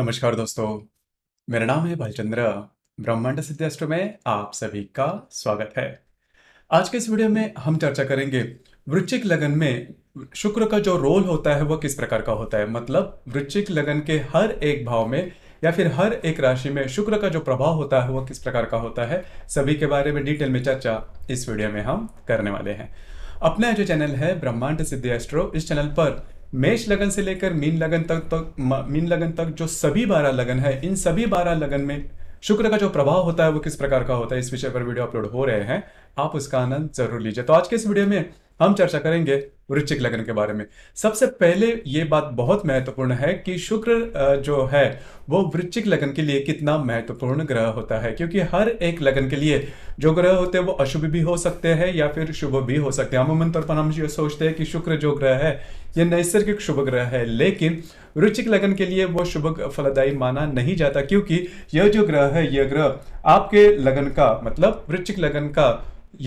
नमस्कार दोस्तों मेरा नाम है भलचंद्र ब्रह्मांड सिद्धेष्ट में आप सभी का स्वागत है आज के इस वीडियो में हम चर्चा करेंगे वृश्चिक लगन में शुक्र का जो रोल होता है वह किस प्रकार का होता है मतलब वृश्चिक लगन के हर एक भाव में या फिर हर एक राशि में शुक्र का जो प्रभाव होता है वह किस प्रकार का होता है सभी के बारे में डिटेल में चर्चा इस वीडियो में हम करने वाले हैं अपना जो चैनल है ब्रह्मांड सिद्धि एस्ट्रो इस चैनल पर मेष लगन से लेकर मीन लगन तक तक मीन लगन तक जो सभी बारह लगन है इन सभी बारह लगन में शुक्र का जो प्रभाव होता है वो किस प्रकार का होता है इस विषय पर वीडियो अपलोड हो रहे हैं आप उसका आनंद जरूर लीजिए तो आज के इस वीडियो में हम चर्चा करेंगे वृश्चिक लग्न के बारे में सबसे पहले ये बात बहुत महत्वपूर्ण है कि शुक्र जो है वो वृश्चिक लग्न के लिए कितना महत्वपूर्ण ग्रह होता है क्योंकि हर एक लग्न के लिए जो ग्रह होते हैं वो अशुभ भी हो सकते हैं या फिर शुभ भी हो सकते हैं अमूमन तौर पर हम ये सोचते हैं कि शुक्र जो ग्रह है ये नैसर्गिक शुभ ग्रह है लेकिन वृश्चिक लगन के लिए वो शुभ फलदायी माना नहीं जाता क्योंकि यह जो ग्रह है यह ग्रह आपके लगन का मतलब वृश्चिक लगन का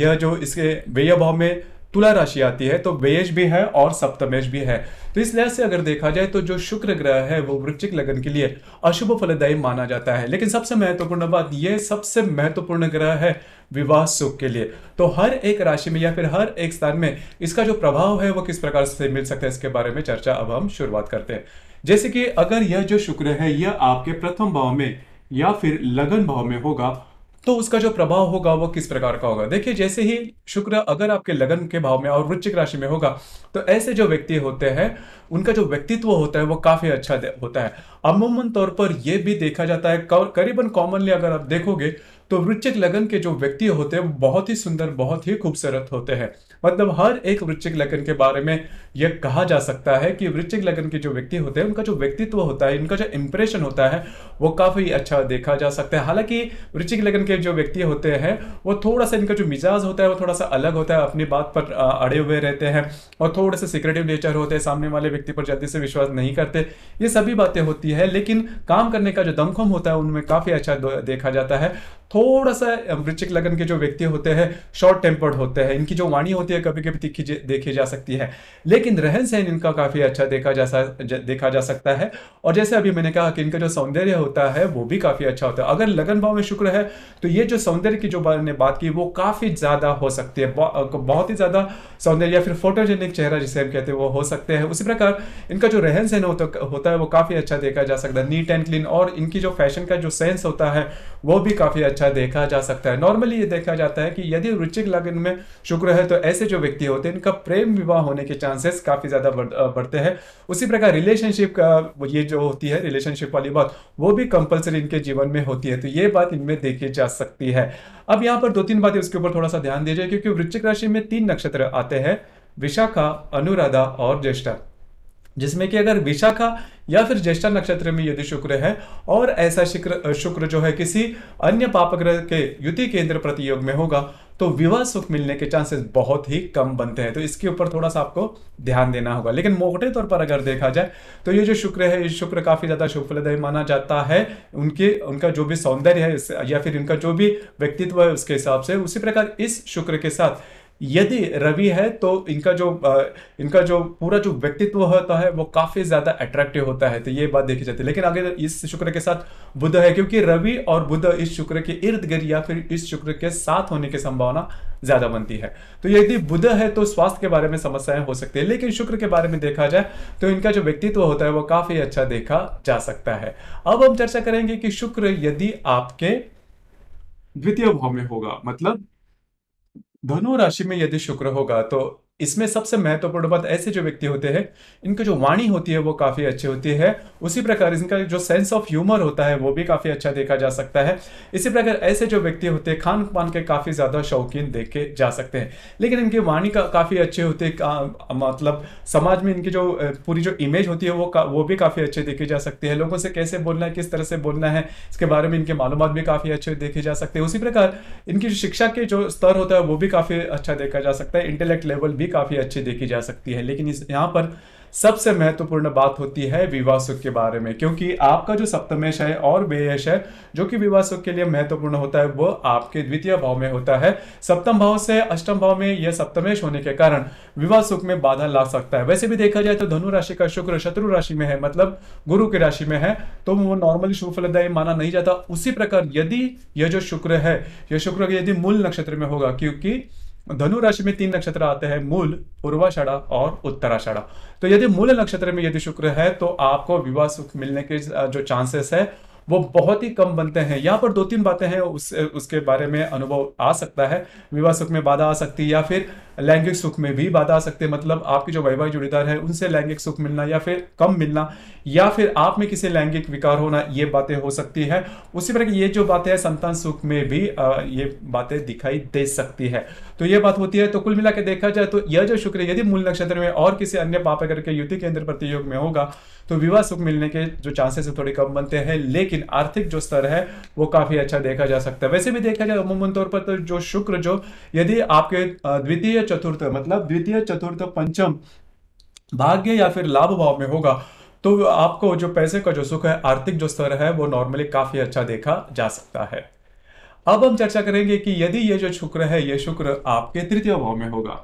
यह जो इसके व्यय भाव में तुला राशि आती है तो वेश भी है और सप्तमेश भी है तो इस लिहाज से अगर देखा जाए तो जो शुक्र ग्रह है वो वृक्षिक लगन के लिए अशुभ फलदायी माना जाता है लेकिन सबसे महत्वपूर्ण बात ये सबसे महत्वपूर्ण ग्रह है विवाह सुख के लिए तो हर एक राशि में या फिर हर एक स्थान में इसका जो प्रभाव है वो किस प्रकार से मिल सकता है इसके बारे में चर्चा अब हम शुरुआत करते हैं जैसे कि अगर यह जो शुक्र है यह आपके प्रथम भाव में या फिर लगन भाव में होगा तो उसका जो प्रभाव होगा वो किस प्रकार का होगा देखिए जैसे ही शुक्र अगर आपके लगन के भाव में और वृश्चिक राशि में होगा तो ऐसे जो व्यक्ति होते हैं उनका जो व्यक्तित्व होता है वो काफ़ी अच्छा होता है अमूमन तौर पर यह भी देखा जाता है करीबन कॉमनली अगर आप देखोगे तो वृश्चिक लगन के जो व्यक्ति होते हैं वो बहुत ही सुंदर बहुत ही खूबसूरत होते हैं मतलब हर एक वृश्चिक लगन के बारे में यह कहा जा सकता है कि वृश्चिक लगन के जो व्यक्ति होते हैं उनका जो व्यक्तित्व होता है उनका जो इम्प्रेशन होता है वो काफ़ी अच्छा देखा जा सकता है हालांकि वृश्चिक लगन के जो व्यक्ति होते हैं वो थोड़ा सा इनका जो मिजाज होता है वो थोड़ा सा अलग होता है अपनी बात पर अड़े हुए रहते हैं और थोड़े से सिक्रेटिव नेचर होते हैं सामने वाले व्यक्ति पर जल्दी से विश्वास नहीं करते ये सभी बातें होती है लेकिन काम करने का जो दमखम होता है उनमें काफ़ी अच्छा देखा जाता है थोड़ा सा वृश्चिक लगन के जो व्यक्ति होते हैं शॉर्ट टेम्पर्ड होते हैं इनकी जो वाणी होती है कभी कभी तिखी देखी जा सकती है लेकिन रहन सहन इनका काफ़ी अच्छा देखा जा देखा जा सकता है और जैसे अभी मैंने कहा कि इनका जो सौंदर्य होता है वो भी काफ़ी अच्छा होता है अगर लगन भाव में शुक्र है तो ये जो सौंदर्य की जो मैंने बात की वो काफ़ी ज़्यादा हो सकती है बहुत ही ज़्यादा सौंदर्य या फिर फोटोजेनिक चेहरा जिसे हम कहते हैं वो हो सकते हैं उसी प्रकार इनका जो रहन सहन होता है वो काफ़ी अच्छा देखा जा सकता है नीट एंड क्लीन और इनकी जो फैशन का जो सेंस होता है वो भी काफ़ी अच्छा अच्छा देखा जा सकता है नॉर्मली ये देखा जाता है कि यदि रुचिक लगन में शुक्र है तो ऐसे जो व्यक्ति होते हैं इनका प्रेम विवाह होने के चांसेस काफ़ी ज़्यादा बढ़ते हैं उसी प्रकार रिलेशनशिप का ये जो होती है रिलेशनशिप वाली बात वो भी कंपलसरी इनके जीवन में होती है तो ये बात इनमें देखी जा सकती है अब यहाँ पर दो तीन बातें उसके ऊपर थोड़ा सा ध्यान दीजिए क्योंकि वृश्चिक राशि में तीन नक्षत्र आते हैं विशाखा अनुराधा और ज्येष्ठा जिसमें कि अगर विशाखा या फिर ज्येष्ठा नक्षत्र में यदि शुक्र है और ऐसा शुक्र शुक्र जो है किसी अन्य पापग्रह के युति केंद्र प्रतियोग में होगा तो विवाह सुख मिलने के चांसेस बहुत ही कम बनते हैं तो इसके ऊपर थोड़ा सा आपको ध्यान देना होगा लेकिन मोटे तौर पर अगर देखा जाए तो ये जो शुक्र है ये शुक्र काफी ज्यादा शुक्लदय माना जाता है उनके उनका जो भी सौंदर्य है या फिर उनका जो भी व्यक्तित्व है उसके हिसाब से उसी प्रकार इस शुक्र के साथ यदि रवि है तो इनका जो इनका जो पूरा जो व्यक्तित्व होता है वो काफ़ी ज़्यादा अट्रैक्टिव होता है तो ये बात देखी जाती है लेकिन आगे इस शुक्र के साथ बुध है क्योंकि रवि और बुध इस शुक्र के इर्द गिर्द या फिर इस शुक्र के साथ होने की संभावना ज़्यादा बनती है तो यदि बुध है तो स्वास्थ्य के बारे में समस्याएं हो सकती है लेकिन शुक्र के बारे में देखा जाए तो इनका जो व्यक्तित्व होता है वो काफ़ी अच्छा देखा जा सकता है अब हम चर्चा करेंगे कि शुक्र यदि आपके द्वितीय भाव में होगा मतलब धनु राशि में यदि शुक्र होगा तो इसमें सबसे महत्वपूर्ण बात ऐसे जो व्यक्ति होते हैं इनकी जो वाणी होती है वो काफ़ी अच्छी होती है उसी प्रकार इनका जो सेंस ऑफ ह्यूमर होता है वो भी काफ़ी अच्छा देखा जा सकता है इसी प्रकार ऐसे जो व्यक्ति होते हैं खान पान के काफ़ी ज़्यादा शौकीन देखे जा सकते हैं लेकिन इनकी वाणी का काफ़ी अच्छी होती है मतलब समाज में इनकी जो पूरी जो इमेज होती है वो वो भी काफ़ी अच्छी देखी जा सकती है लोगों से कैसे बोलना है किस तरह से बोलना है इसके बारे में इनके मालूम भी काफ़ी अच्छे देखे जा सकते हैं उसी प्रकार इनकी शिक्षा के जो स्तर होता है वो भी काफ़ी अच्छा देखा जा सकता है इंटेलेक्ट लेवल भी भी काफ़ी अच्छी देखी जा सकती है लेकिन इस यहाँ पर सबसे महत्वपूर्ण बात होती है विवाह सुख के बारे में क्योंकि आपका जो सप्तमेश है और व्ययश है जो कि विवाह सुख के लिए महत्वपूर्ण होता है वो आपके द्वितीय भाव में होता है सप्तम भाव से अष्टम भाव में यह सप्तमेश होने के कारण विवाह सुख में बाधा ला सकता है वैसे भी देखा जाए तो धनु राशि का शुक्र शत्रु राशि में है मतलब गुरु की राशि में है तो वो नॉर्मली शुभफलदायी माना नहीं जाता उसी प्रकार यदि यह जो शुक्र है यह शुक्र यदि मूल नक्षत्र में होगा क्योंकि धनु राशि में तीन नक्षत्र आते हैं मूल पूर्वाषाढ़ा और उत्तराषाढ़ा तो यदि मूल नक्षत्र में यदि शुक्र है तो आपको विवाह सुख मिलने के जो चांसेस है वो बहुत ही कम बनते हैं यहाँ पर दो तीन बातें हैं उस उसके बारे में अनुभव आ सकता है विवाह सुख में बाधा आ सकती है या फिर लैंगिक सुख में भी बाधा आ सकते हैं मतलब आपके जो वैवाहिक जोड़ीदार है उनसे लैंगिक सुख मिलना या फिर कम मिलना या फिर आप में किसी लैंगिक विकार होना ये बातें हो सकती है उसी प्रकार ये जो बातें हैं संतान सुख में भी ये बातें दिखाई दे सकती है तो ये बात होती है तो कुल मिला देखा जाए तो यह जो शुक्र यदि मूल नक्षत्र में और किसी अन्य पाप अगर के युति केंद्र प्रतियोग में होगा तो विवाह सुख मिलने के जो चांसेस है थोड़े कम बनते हैं लेकिन आर्थिक जो स्तर है वो काफी अच्छा देखा जा सकता है वैसे भी देखा जाए अमूमन तौर पर तो जो शुक्र जो यदि आपके द्वितीय चतुर्थ मतलब द्वितीय चतुर्थ पंचम भाग्य या फिर लाभ भाव में होगा तो आपको जो पैसे का जो सुख है आर्थिक जो स्तर है वो नॉर्मली काफी अच्छा देखा जा सकता है अब हम चर्चा करेंगे कि यदि ये जो शुक्र है ये शुक्र आपके तृतीय भाव में होगा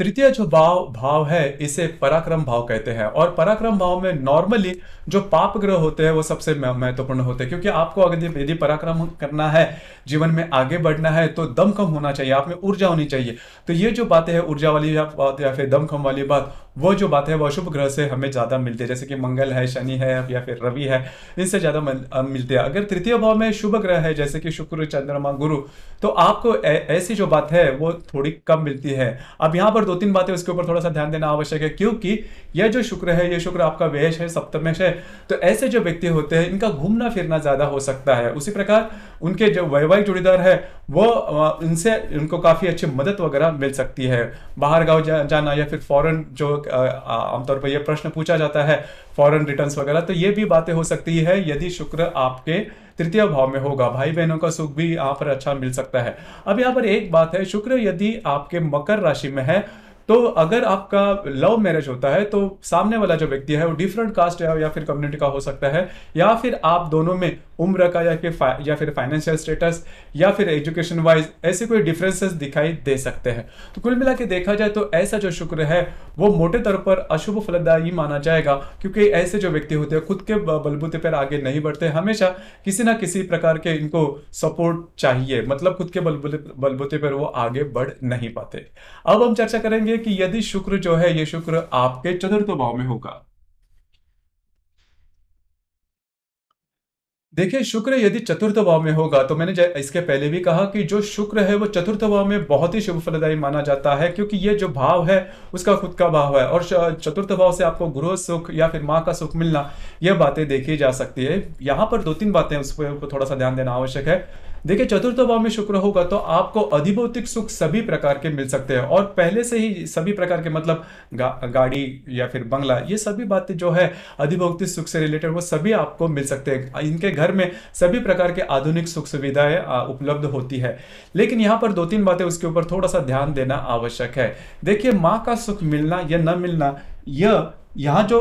तृतीय जो भाव भाव है इसे पराक्रम भाव कहते हैं और पराक्रम भाव में नॉर्मली जो पाप ग्रह होते हैं वो सबसे महत्वपूर्ण होते हैं क्योंकि आपको अगर यदि पराक्रम करना है जीवन में आगे बढ़ना है तो दमखम होना चाहिए आप में ऊर्जा होनी चाहिए तो ये जो बातें हैं ऊर्जा वाली बात या फिर दमखम वाली बात वो जो बात है वह अशुभ ग्रह से हमें ज़्यादा मिलती है जैसे कि मंगल है शनि है या फिर रवि है इनसे ज़्यादा मिलते हैं अगर तृतीय भाव में शुभ ग्रह है जैसे कि शुक्र चंद्रमा गुरु तो आपको ऐसी जो बात है वो थोड़ी कम मिलती है अब यहाँ पर दो तीन बातें उसके ऊपर थोड़ा सा ध्यान देना आवश्यक है क्योंकि यह जो शुक्र है यह शुक्र आपका वेश है सप्तमेश है तो ऐसे जो व्यक्ति होते हैं इनका घूमना फिरना ज़्यादा हो सकता है उसी प्रकार उनके जो वैवाहिक जोड़ीदार है वो इनसे उनको काफ़ी अच्छी मदद वगैरह मिल सकती है बाहर गाँव जा, जाना या फिर फॉरेन जो आमतौर पर यह प्रश्न पूछा जाता है फॉरेन रिटर्न्स वगैरह तो ये भी बातें हो सकती है यदि शुक्र आपके तृतीय भाव में होगा भाई बहनों का सुख भी यहाँ पर अच्छा मिल सकता है अब यहाँ पर एक बात है शुक्र यदि आपके मकर राशि में है तो अगर आपका लव मैरिज होता है तो सामने वाला जो व्यक्ति है वो डिफरेंट कास्ट या फिर कम्युनिटी का हो सकता है या फिर आप दोनों में उम्र का या फिर या फिर फाइनेंशियल स्टेटस या फिर एजुकेशन वाइज ऐसे कोई डिफरेंसेस दिखाई दे सकते हैं तो कुल मिला के देखा जाए तो ऐसा जो शुक्र है वो मोटे तौर पर अशुभ फलदायी माना जाएगा क्योंकि ऐसे जो व्यक्ति होते हैं खुद के बलबूते पर आगे नहीं बढ़ते हमेशा किसी ना किसी प्रकार के इनको सपोर्ट चाहिए मतलब खुद के बलबूते पर वो आगे बढ़ नहीं पाते अब हम चर्चा करेंगे कि यदि शुक्र जो है ये शुक्र आपके चतुर्थ भाव में होगा देखिए शुक्र यदि चतुर्थ भाव में होगा तो मैंने इसके पहले भी कहा कि जो शुक्र है वो चतुर्थ भाव में बहुत ही शुभ फलदायी माना जाता है क्योंकि ये जो भाव है उसका खुद का भाव है और चतुर्थ भाव से आपको गृह सुख या फिर माँ का सुख मिलना यह बातें देखी जा सकती है यहाँ पर दो तीन बातें उस पर थोड़ा सा ध्यान देना आवश्यक है देखिए चतुर्थ भाव में शुक्र होगा तो आपको अधिभौतिक सुख सभी प्रकार के मिल सकते हैं और पहले से ही सभी प्रकार के मतलब गा, गाड़ी या फिर बंगला ये सभी बातें जो है अधिभौतिक सुख से रिलेटेड वो सभी आपको मिल सकते हैं इनके घर में सभी प्रकार के आधुनिक सुख सुविधाएं उपलब्ध होती है लेकिन यहाँ पर दो तीन बातें उसके ऊपर थोड़ा सा ध्यान देना आवश्यक है देखिए माँ का सुख मिलना या न मिलना यह यहाँ जो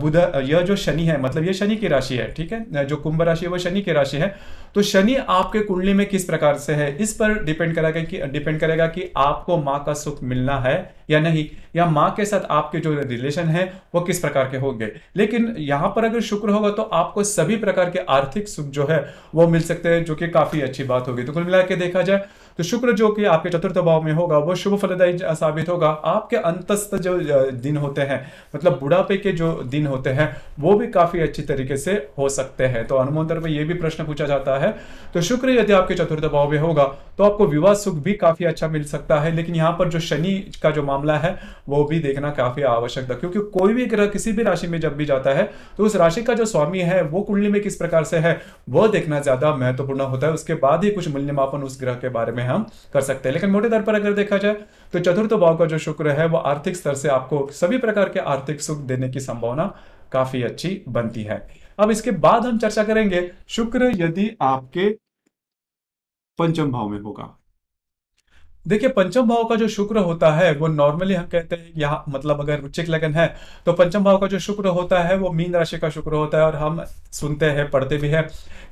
बुध यह जो शनि है मतलब ये शनि की राशि है ठीक है जो कुंभ राशि है वह शनि की राशि है तो शनि आपके कुंडली में किस प्रकार से है इस पर डिपेंड करेगा कि डिपेंड करेगा कि आपको माँ का सुख मिलना है या नहीं या माँ के साथ आपके जो रिलेशन है वो किस प्रकार के होंगे लेकिन यहाँ पर अगर शुक्र होगा तो आपको सभी प्रकार के आर्थिक सुख जो है वो मिल सकते हैं जो कि काफ़ी अच्छी बात होगी तो कुल मिला देखा जाए तो शुक्र जो कि आपके चतुर्थ भाव में होगा वो शुभ फलदायी साबित होगा आपके अंतस्थ जो दिन होते हैं मतलब बुढ़ापे के जो दिन होते हैं वो भी काफ़ी अच्छी तरीके से हो सकते हैं तो हनुमंतर में ये भी प्रश्न पूछा जाता है तो शुक्र यदि आपके चतुर्थ भाव में होगा तो आपको विवाह सुख भी काफ़ी अच्छा मिल सकता है लेकिन यहाँ पर जो शनि का जो मामला है वो भी देखना काफ़ी आवश्यक था क्योंकि कोई भी ग्रह किसी भी राशि में जब भी जाता है तो उस राशि का जो स्वामी है वो कुंडली में किस प्रकार से है वो देखना ज़्यादा महत्वपूर्ण होता है उसके बाद ही कुछ मूल्यमापन उस ग्रह के बारे में हम कर सकते हैं लेकिन मोटे तौर पर अगर देखा जाए तो चतुर्थ भाव का जो शुक्र है वो आर्थिक स्तर से आपको सभी प्रकार के आर्थिक सुख देने की संभावना काफी अच्छी बनती है अब इसके बाद हम चर्चा करेंगे शुक्र यदि आपके पंचम भाव में होगा देखिए पंचम भाव का जो शुक्र होता है वो नॉर्मली हम कहते हैं यहाँ मतलब अगर रुचिक लगन है तो पंचम भाव का जो शुक्र होता है वो मीन राशि का शुक्र होता है और हम सुनते हैं पढ़ते भी हैं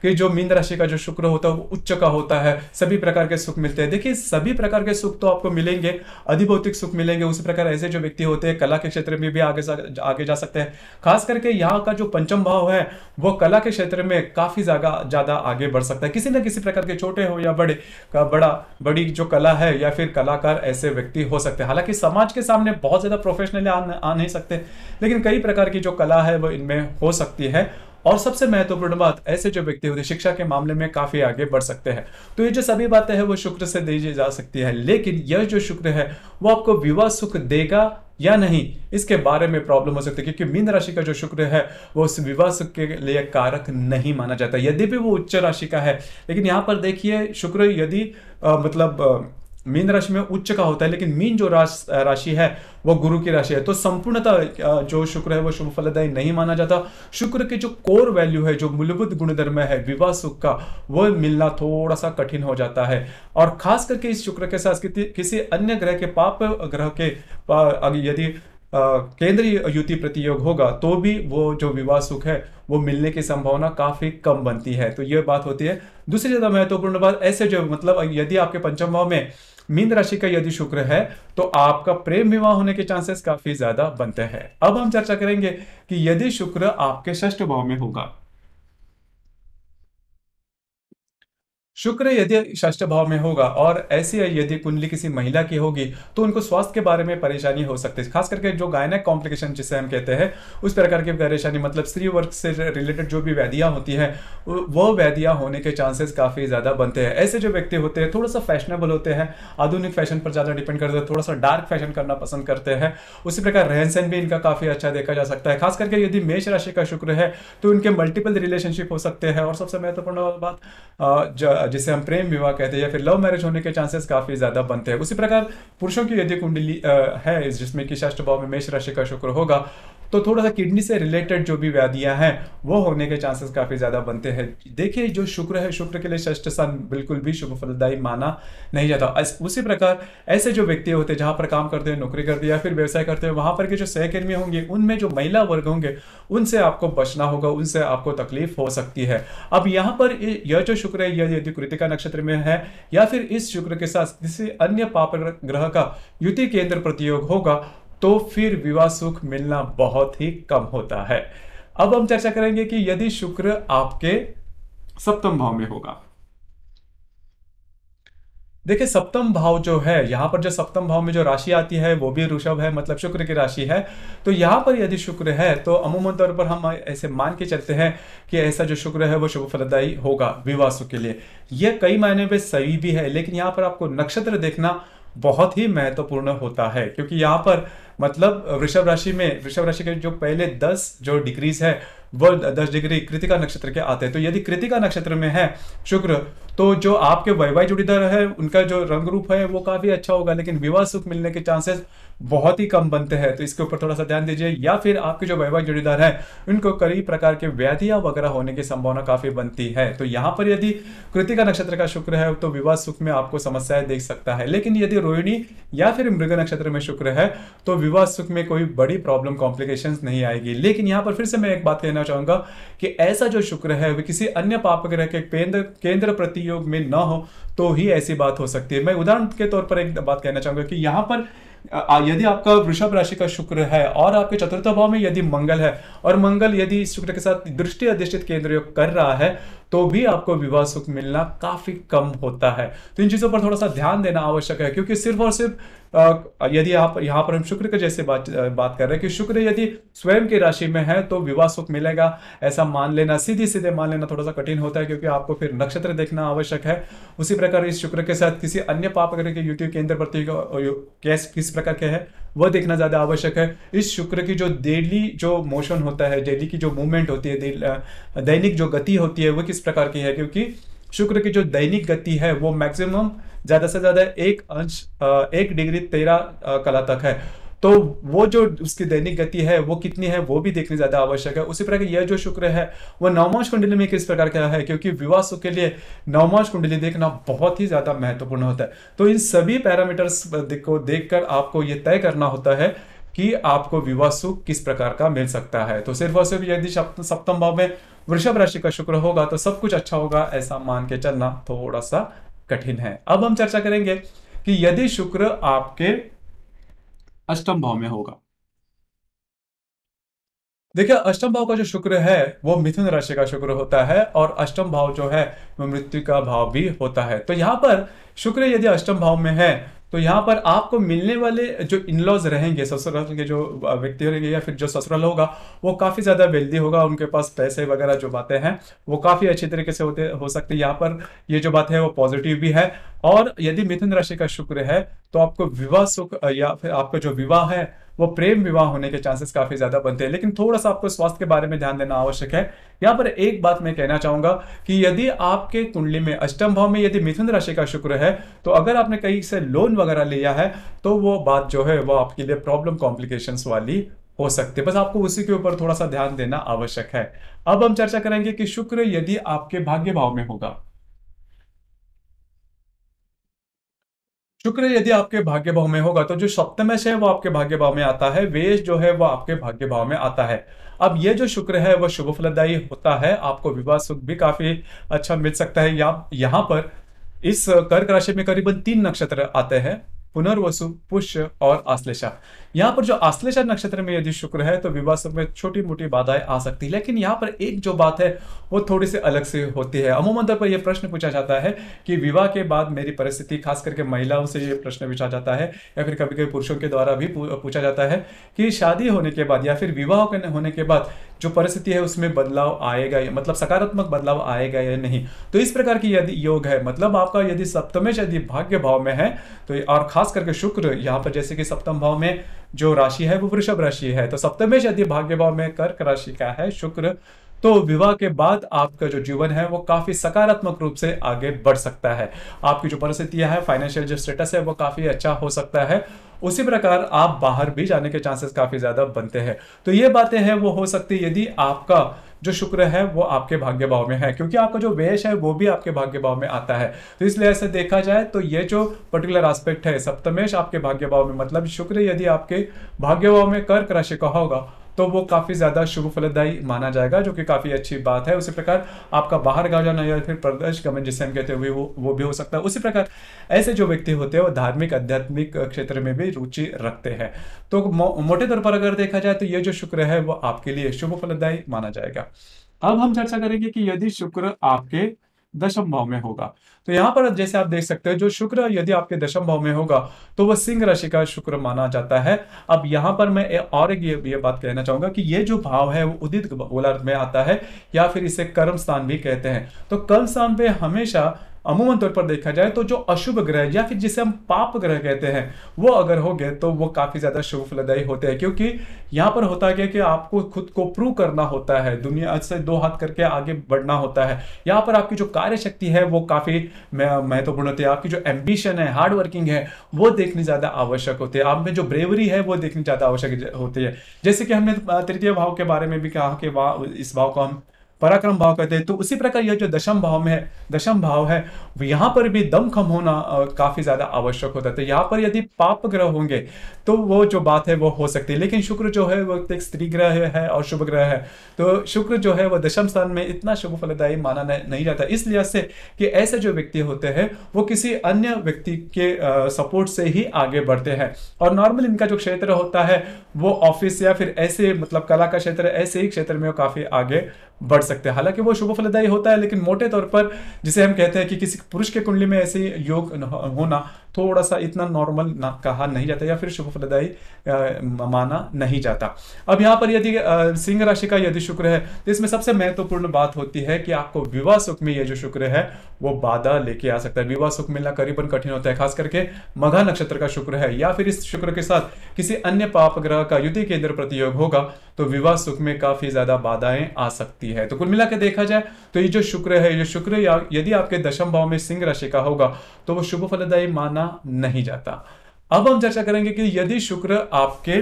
कि जो मीन राशि का जो शुक्र होता है वो उच्च का होता है सभी प्रकार के सुख मिलते हैं देखिए सभी प्रकार के सुख तो आपको मिलेंगे अधिभौतिक सुख मिलेंगे उसी प्रकार ऐसे जो व्यक्ति होते हैं कला के क्षेत्र में भी आगे आगे जा सकते हैं खास करके यहाँ का जो पंचम भाव है वो कला के क्षेत्र में काफी ज्यादा ज्यादा आगे बढ़ सकता है किसी न किसी प्रकार के छोटे हो या बड़े का बड़ा बड़ी जो कला है या फिर कलाकार ऐसे व्यक्ति हो सकते हैं हालांकि समाज के सामने बहुत ज़्यादा प्रोफेशनली आ, आ नहीं सकते लेकिन कई प्रकार की जो कला है वो इनमें हो सकती है और सबसे महत्वपूर्ण बात ऐसे जो व्यक्ति होते शिक्षा के मामले में काफी आगे बढ़ सकते हैं तो ये जो सभी बातें हैं वो शुक्र से दी जा सकती है लेकिन यह जो शुक्र है वो आपको विवाह सुख देगा या नहीं इसके बारे में प्रॉब्लम हो सकती है क्योंकि मीन राशि का जो शुक्र है वो उस विवाह सुख के लिए कारक नहीं माना जाता यदि भी वो उच्च राशि का है लेकिन यहाँ पर देखिए शुक्र यदि मतलब आ, मीन राशि में उच्च का होता है लेकिन मीन जो राशि है वो गुरु की राशि है तो संपूर्णता जो शुक्र है वह शुभ फलदायी नहीं माना जाता शुक्र के जो कोर वैल्यू है जो मूलभूत गुणधर्म है विवाह सुख का वह मिलना थोड़ा सा कठिन हो जाता है और खास करके इस शुक्र के साथ किसी अन्य ग्रह के पाप ग्रह के यदि केंद्रीय युति प्रतियोग होगा तो भी वो जो विवाह सुख है वो मिलने की संभावना काफ़ी कम बनती है तो ये बात होती है दूसरी ज़्यादा महत्वपूर्ण बात ऐसे जो मतलब यदि आपके पंचम भाव में मीन राशि का यदि शुक्र है तो आपका प्रेम विवाह होने के चांसेस काफ़ी ज़्यादा बनते हैं अब हम चर्चा करेंगे कि यदि शुक्र आपके ष्ठ भाव में होगा शुक्र यदि षष्ठ भाव में होगा और ऐसी यदि कुंडली किसी महिला की होगी तो उनको स्वास्थ्य के बारे में परेशानी हो सकती है खास करके जो गायनक कॉम्प्लिकेशन जिसे हम कहते हैं उस प्रकार की परेशानी मतलब स्त्री वर्ग से रिलेटेड जो भी वैधियाँ होती हैं वो व्याधियाँ होने के चांसेस काफ़ी ज़्यादा बनते हैं ऐसे जो व्यक्ति होते हैं थोड़ा सा फैशनेबल होते हैं आधुनिक फैशन पर ज़्यादा डिपेंड करते हैं थोड़ा सा डार्क फैशन करना पसंद करते हैं उसी प्रकार रहन सहन भी इनका काफ़ी अच्छा देखा जा सकता है खास करके यदि मेष राशि का शुक्र है तो इनके मल्टीपल रिलेशनशिप हो सकते हैं और सबसे महत्वपूर्ण बात जिसे हम प्रेम विवाह कहते हैं या फिर लव मैरिज होने के चांसेस काफ़ी ज़्यादा बनते हैं उसी प्रकार पुरुषों की यदि कुंडली है जिसमें कि शास्त्र भाव में मेष राशि का शुक्र होगा तो थोड़ा सा किडनी से रिलेटेड जो भी व्याधियां हैं वो होने के चांसेस काफ़ी ज़्यादा बनते हैं देखिए जो शुक्र है शुक्र के लिए ष्ठ स्थान बिल्कुल भी शुभ फलदायी माना नहीं जाता उसी प्रकार ऐसे जो व्यक्ति होते हैं जहां पर काम करते हैं नौकरी करते हैं या फिर व्यवसाय करते हैं वहां पर के जो सहकर्मी होंगे उनमें जो महिला वर्ग होंगे उनसे आपको बचना होगा उनसे आपको तकलीफ हो सकती है अब यहाँ पर यह जो शुक्र है यह यदि कृतिका नक्षत्र में है या फिर इस शुक्र के साथ किसी अन्य पाप ग्रह का युति केंद्र प्रतियोग होगा तो फिर विवाह सुख मिलना बहुत ही कम होता है अब हम चर्चा करेंगे कि यदि शुक्र आपके सप्तम भाव में होगा देखिए सप्तम भाव जो है यहां पर जो सप्तम भाव में जो राशि आती है वो भी ऋषभ है मतलब शुक्र की राशि है तो यहां पर यदि शुक्र है तो अमूमन तौर पर हम ऐसे मान के चलते हैं कि ऐसा जो शुक्र है वो शुभ फलदायी होगा सुख के लिए यह कई मायने में सही भी है लेकिन यहां पर आपको नक्षत्र देखना बहुत ही महत्वपूर्ण होता है क्योंकि यहां पर मतलब वृषभ राशि में वृषभ राशि के जो पहले दस जो डिग्रीज है वो दस डिग्री कृतिका नक्षत्र के आते हैं तो यदि कृतिका नक्षत्र में है शुक्र तो जो आपके वैवाहिक जुड़ीदार है उनका जो रंग रूप है वो काफी अच्छा होगा लेकिन विवाह सुख मिलने के चांसेस बहुत ही कम बनते हैं तो इसके ऊपर थोड़ा सा ध्यान दीजिए या फिर आपके जो वैवाहिक जोड़ीदार हैं उनको कई प्रकार के व्याधियां वगैरह होने की संभावना काफी बनती है तो यहाँ पर यदि कृतिका नक्षत्र का शुक्र है तो विवाह सुख में आपको समस्याएं देख सकता है लेकिन यदि रोहिणी या फिर मृग नक्षत्र में शुक्र है तो विवाह सुख में कोई बड़ी प्रॉब्लम कॉम्प्लिकेशन नहीं आएगी लेकिन यहाँ पर फिर से मैं एक बात कहना चाहूंगा कि ऐसा जो शुक्र है वह किसी अन्य पाप ग्रह के केंद्र केंद्र प्रतियोग में न हो तो ही ऐसी बात हो सकती है मैं उदाहरण के तौर पर एक बात कहना चाहूंगा कि यहाँ पर यदि आपका वृषभ राशि का शुक्र है और आपके चतुर्थ भाव में यदि मंगल है और मंगल यदि शुक्र के साथ दृष्टि अधिष्ठित केंद्र योग कर रहा है तो भी आपको विवाह सुख मिलना काफी कम होता है तो इन चीजों पर थोड़ा सा ध्यान देना आवश्यक है क्योंकि सिर्फ और सिर्फ यदि आप यहाँ पर हम शुक्र के जैसे बात बात कर रहे हैं कि शुक्र यदि स्वयं की राशि में है तो विवाह सुख मिलेगा ऐसा मान लेना सीधे सीधे मान लेना थोड़ा सा कठिन होता है क्योंकि आपको फिर नक्षत्र देखना आवश्यक है उसी प्रकार इस शुक्र के साथ किसी अन्य पाप करके यूट्यूब केंद्र प्रति तो किस प्रकार के है वह देखना ज़्यादा आवश्यक है इस शुक्र की जो डेली जो मोशन होता है डेली की जो मूवमेंट होती है दैनिक जो गति होती है वह किस प्रकार की है क्योंकि शुक्र की जो दैनिक गति है वो मैक्सिमम ज़्यादा से ज़्यादा एक अंश एक डिग्री तेरह कला तक है तो वो जो उसकी दैनिक गति है वो कितनी है वो भी देखने ज्यादा आवश्यक है उसी प्रकार यह जो शुक्र है वह नवमांश कुंडली में किस प्रकार का है क्योंकि विवाह सुख के लिए नवमांश कुंडली देखना बहुत ही ज्यादा महत्वपूर्ण होता है तो इन सभी पैरामीटर्स को देखकर आपको ये तय करना होता है कि आपको विवाह सुख किस प्रकार का मिल सकता है तो सिर्फ और सिर्फ यदि सप्तम भाव में वृषभ राशि का शुक्र होगा तो सब कुछ अच्छा होगा ऐसा मान के चलना थोड़ा सा कठिन है अब हम चर्चा करेंगे कि यदि शुक्र आपके अष्टम भाव में होगा देखिए अष्टम भाव का जो शुक्र है वो मिथुन राशि का शुक्र होता है और अष्टम भाव जो है वो मृत्यु का भाव भी होता है तो यहाँ पर शुक्र यदि अष्टम भाव में है तो यहाँ पर आपको मिलने वाले जो इनलॉज रहेंगे ससुराल के जो व्यक्ति रहेंगे या फिर जो ससुराल होगा वो काफ़ी ज़्यादा वेल्दी होगा उनके पास पैसे वगैरह जो बातें हैं वो काफ़ी अच्छी तरीके से होते हो सकती है यहाँ पर ये जो बात है वो पॉजिटिव भी है और यदि मिथुन राशि का शुक्र है तो आपको विवाह सुख या फिर आपका जो विवाह है वो प्रेम विवाह होने के चांसेस काफी ज्यादा बनते हैं लेकिन थोड़ा सा आपको स्वास्थ्य के बारे में ध्यान देना आवश्यक है यहाँ पर एक बात मैं कहना चाहूंगा कि यदि आपके कुंडली में अष्टम भाव में यदि मिथुन राशि का शुक्र है तो अगर आपने कहीं से लोन वगैरह लिया है तो वो बात जो है वो आपके लिए प्रॉब्लम कॉम्प्लिकेशन वाली हो सकते बस आपको उसी के ऊपर थोड़ा सा ध्यान देना आवश्यक है अब हम चर्चा करेंगे कि शुक्र यदि आपके भाग्य भाव में होगा शुक्र यदि आपके भाग्य भाव में होगा तो जो सप्तमेश है वो आपके भाग्य भाव में आता है वेश जो है वो आपके भाग्य भाव में आता है अब ये जो शुक्र है वह शुभ फलदायी होता है आपको विवाह सुख भी काफी अच्छा मिल सकता है या यहाँ पर इस कर्क राशि में करीबन तीन नक्षत्र आते हैं पुनर्वसु पुष्य और आश्लेषा यहाँ पर जो आश्लेषा नक्षत्र में यदि शुक्र है तो विवाह सब में छोटी मोटी बाधाएं आ सकती है लेकिन यहाँ पर एक जो बात है वो थोड़ी सी अलग से होती है अमूमन तौर पर यह प्रश्न पूछा जाता है कि विवाह के बाद मेरी परिस्थिति खास करके महिलाओं से ये प्रश्न पूछा जाता है या फिर कभी कभी पुरुषों के द्वारा भी पूछा जाता है कि शादी होने के बाद या फिर विवाह होने के बाद जो परिस्थिति है उसमें बदलाव आएगा या मतलब सकारात्मक बदलाव आएगा या नहीं तो इस प्रकार की यदि योग है मतलब आपका यदि सप्तमेश यदि भाग्य भाव में है तो और खास करके शुक्र यहाँ पर जैसे कि सप्तम भाव में जो राशि है वो वृषभ राशि है तो सप्तमेश यदि भाग्य भाव में कर्क राशि का है शुक्र तो विवाह के बाद आपका जो जीवन है वो काफ़ी सकारात्मक रूप से आगे बढ़ सकता है आपकी जो परिस्थितियां है फाइनेंशियल जो स्टेटस है वो काफ़ी अच्छा हो सकता है उसी प्रकार आप बाहर भी जाने के चांसेस काफ़ी ज़्यादा बनते हैं तो ये बातें हैं वो हो सकती है यदि आपका जो शुक्र है वो आपके भाग्य भाव में है क्योंकि आपका जो वेश है वो भी आपके भाग्य भाव में आता है तो इसलिए ऐसे देखा जाए तो ये जो पर्टिकुलर एस्पेक्ट है सप्तमेश आपके भाग्य भाव में मतलब शुक्र यदि आपके भाग्य भाव में कर्क राशि का होगा तो वो काफ़ी ज़्यादा शुभ फलदायी माना जाएगा जो कि काफ़ी अच्छी बात है उसी प्रकार आपका बाहर गा जाना या फिर प्रदर्श गमन जिसे हम कहते हुए वो वो भी हो सकता है उसी प्रकार ऐसे जो व्यक्ति होते हैं वो धार्मिक आध्यात्मिक क्षेत्र में भी रुचि रखते हैं तो मो, मोटे तौर पर अगर देखा जाए तो ये जो शुक्र है वो आपके लिए शुभ फलदायी माना जाएगा अब हम चर्चा करेंगे कि यदि शुक्र आपके दशम भाव में होगा तो यहाँ पर जैसे आप देख सकते हैं जो शुक्र यदि आपके दशम भाव में होगा तो वह सिंह राशि का शुक्र माना जाता है अब यहाँ पर मैं और एक ये, ये बात कहना चाहूंगा कि ये जो भाव है वो उदित गोलार्थ में आता है या फिर इसे कर्म स्थान भी कहते हैं तो कर्म स्थान पे हमेशा अमूमन तौर पर देखा जाए तो जो अशुभ ग्रह या फिर जिसे हम पाप ग्रह कहते हैं वो अगर हो गए तो वो काफी ज्यादा शुभ फलदायी होते हैं क्योंकि यहाँ पर होता है कि आपको खुद को प्रूव करना होता है दुनिया से दो हाथ करके आगे बढ़ना होता है यहाँ पर आपकी जो कार्य शक्ति है वो काफी महत्वपूर्ण होती है आपकी जो एम्बिशन है हार्ड वर्किंग है वो देखनी ज्यादा आवश्यक होती है आप में जो ब्रेवरी है वो देखनी ज्यादा आवश्यक होती है जैसे कि हमने तृतीय भाव के बारे में भी कहा कि इस भाव को हम पराक्रम भाव कहते हैं तो उसी प्रकार यह जो दशम भाव में है दशम भाव है यहाँ पर भी दम खम होना काफ़ी ज़्यादा आवश्यक होता है तो यहाँ पर यदि पाप ग्रह होंगे तो वो जो बात है वो हो सकती है लेकिन शुक्र जो है वो एक स्त्री ग्रह है और शुभ ग्रह है तो शुक्र जो है वो दशम स्थान में इतना शुभ फलदायी माना नहीं जाता इस लिहाज से कि ऐसे जो व्यक्ति होते हैं वो किसी अन्य व्यक्ति के सपोर्ट से ही आगे बढ़ते हैं और नॉर्मल इनका जो क्षेत्र होता है वो ऑफिस या फिर ऐसे मतलब कला का क्षेत्र ऐसे ही क्षेत्र में काफ़ी आगे बढ़ सकते हैं हालांकि वो शुभ फलदायी होता है लेकिन मोटे तौर पर जिसे हम कहते हैं कि किसी पुरुष के कुंडली में ऐसे योग होना थोड़ा सा इतना नॉर्मल कहा नहीं जाता या फिर शुभ फलदायी माना नहीं जाता अब यहाँ पर यदि सिंह राशि का यदि शुक्र है तो इसमें सबसे महत्वपूर्ण बात होती है कि आपको विवाह सुख में यह जो शुक्र है वो बाधा लेके आ सकता है विवाह सुख मिलना करीबन कठिन होता है खास करके मघा नक्षत्र का शुक्र है या फिर इस शुक्र के साथ किसी अन्य पाप ग्रह का के केंद्र प्रतियोग होगा तो विवाह सुख में काफी ज्यादा बाधाएं आ सकती है तो कुल मिला के देखा जाए तो ये जो शुक्र है ये शुक्र यदि आपके दशम भाव में सिंह राशि का होगा तो वो शुभ फलदायी माना नहीं जाता अब हम चर्चा करेंगे कि यदि शुक्र आपके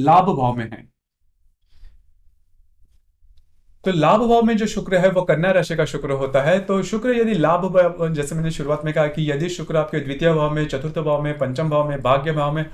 लाभ भाव में है तो लाभ भाव में जो शुक्र है वो कन्या राशि का शुक्र होता है तो शुक्र यदि लाभ जैसे मैंने शुरुआत में कहा कि यदि शुक्र आपके द्वितीय भाव में चतुर्थ भाव में पंचम भाव में भाग्य भाव में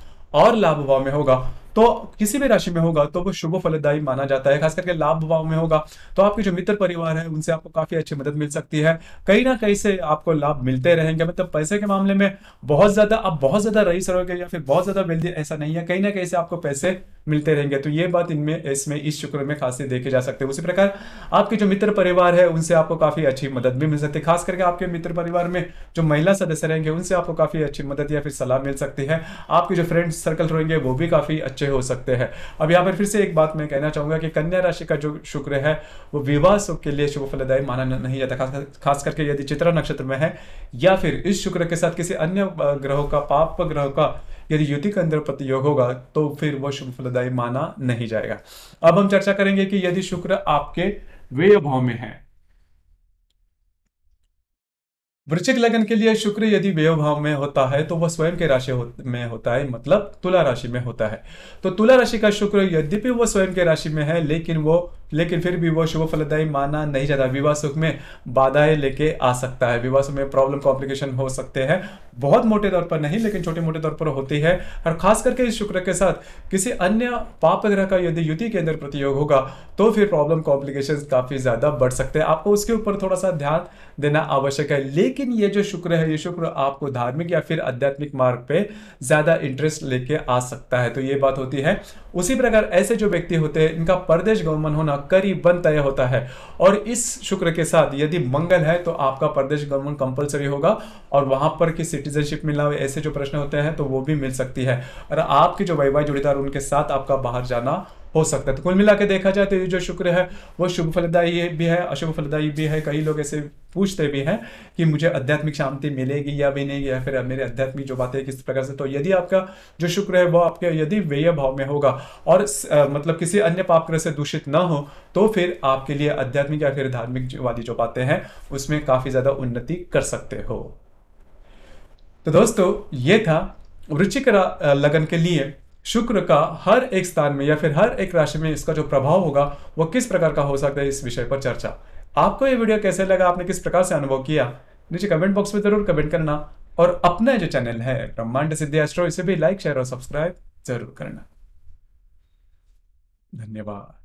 और लाभ भाव में होगा तो किसी भी राशि में होगा तो वो शुभ फलदायी माना जाता है खास करके लाभ भाव में होगा तो आपके जो मित्र परिवार है उनसे आपको काफी अच्छी मदद मिल सकती है कहीं ना कहीं से आपको लाभ मिलते रहेंगे मतलब पैसे के मामले में बहुत ज्यादा आप बहुत ज्यादा रईस रहोगे या फिर बहुत ज्यादा वेल्दी ऐसा नहीं है कहीं ना कहीं से आपको पैसे मिलते रहेंगे तो ये बात इनमें इसमें इस शुक्र में खास देखे जा सकते हैं उसी प्रकार आपके जो मित्र परिवार है उनसे आपको काफी अच्छी मदद भी मिल सकती है खास करके आपके मित्र परिवार में जो महिला सदस्य रहेंगे उनसे आपको काफी अच्छी मदद या फिर सलाह मिल सकती है आपके जो फ्रेंड सर्कल रहेंगे वो भी काफी अच्छे अच्छे हो सकते हैं अब यहाँ पर फिर से एक बात मैं कहना चाहूंगा कि कन्या राशि का जो शुक्र है वो विवाह सुख के लिए शुभ फलदायी माना नहीं जाता खास करके यदि चित्रा नक्षत्र में है या फिर इस शुक्र के साथ किसी अन्य ग्रहों का पाप ग्रह का यदि युति का अंदर प्रतियोग होगा तो फिर वह शुभ फलदायी माना नहीं जाएगा अब हम चर्चा करेंगे कि यदि शुक्र आपके व्यय भाव में है वृश्चिक लगन के लिए शुक्र यदि भाव में होता है तो वह स्वयं के राशि हो, में होता है मतलब तुला राशि में होता है तो तुला राशि का शुक्र यद्यपि वह स्वयं के राशि में है लेकिन वो लेकिन फिर भी वह शुभ फलदायी माना नहीं जाता विवाह सुख में बाधाएं लेके आ सकता है विवाह सुख में प्रॉब्लम कॉम्प्लिकेशन हो सकते हैं बहुत मोटे तौर पर नहीं लेकिन छोटे मोटे तौर पर होती है और खास करके इस शुक्र के साथ किसी अन्य पाप ग्रह का यदि युति के अंदर प्रतियोग होगा तो फिर प्रॉब्लम कॉम्प्लिकेशन काफ़ी ज़्यादा बढ़ सकते हैं आपको उसके ऊपर थोड़ा सा ध्यान देना आवश्यक है लेकिन ये जो शुक्र है ये शुक्र आपको धार्मिक या फिर आध्यात्मिक मार्ग पर ज़्यादा इंटरेस्ट लेके आ सकता है तो ये बात होती है उसी प्रकार ऐसे जो व्यक्ति होते हैं इनका परदेश गमन होना का करीबन तय होता है और इस शुक्र के साथ यदि मंगल है तो आपका प्रदेश गमन कंपलसरी होगा और वहां पर की सिटीजनशिप मिलना ऐसे जो प्रश्न होते हैं तो वो भी मिल सकती है और आपके जो वैवाहिक जोड़ीदार उनके साथ आपका बाहर जाना हो सकता है तो कुल मिला के देखा जाए तो ये जो शुक्र है वो शुभ फलदायी भी है अशुभ फलदायी भी है कई लोग ऐसे पूछते भी हैं कि मुझे आध्यात्मिक शांति मिलेगी या भी नहीं या फिर मेरे आध्यात्मिक जो बातें किस प्रकार से तो यदि आपका जो शुक्र है वो आपके यदि व्यय भाव में होगा और आ, मतलब किसी अन्य पापग्रह से दूषित ना हो तो फिर आपके लिए आध्यात्मिक या फिर धार्मिक वाली जो बातें हैं उसमें काफ़ी ज़्यादा उन्नति कर सकते हो तो दोस्तों ये था वृचिक लगन के लिए शुक्र का हर एक स्थान में या फिर हर एक राशि में इसका जो प्रभाव होगा वो किस प्रकार का हो सकता है इस विषय पर चर्चा आपको ये वीडियो कैसे लगा आपने किस प्रकार से अनुभव किया नीचे कमेंट बॉक्स में जरूर कमेंट करना और अपना जो चैनल है ब्रह्मांड सिद्धि एस्ट्रो इसे भी लाइक शेयर और सब्सक्राइब जरूर करना धन्यवाद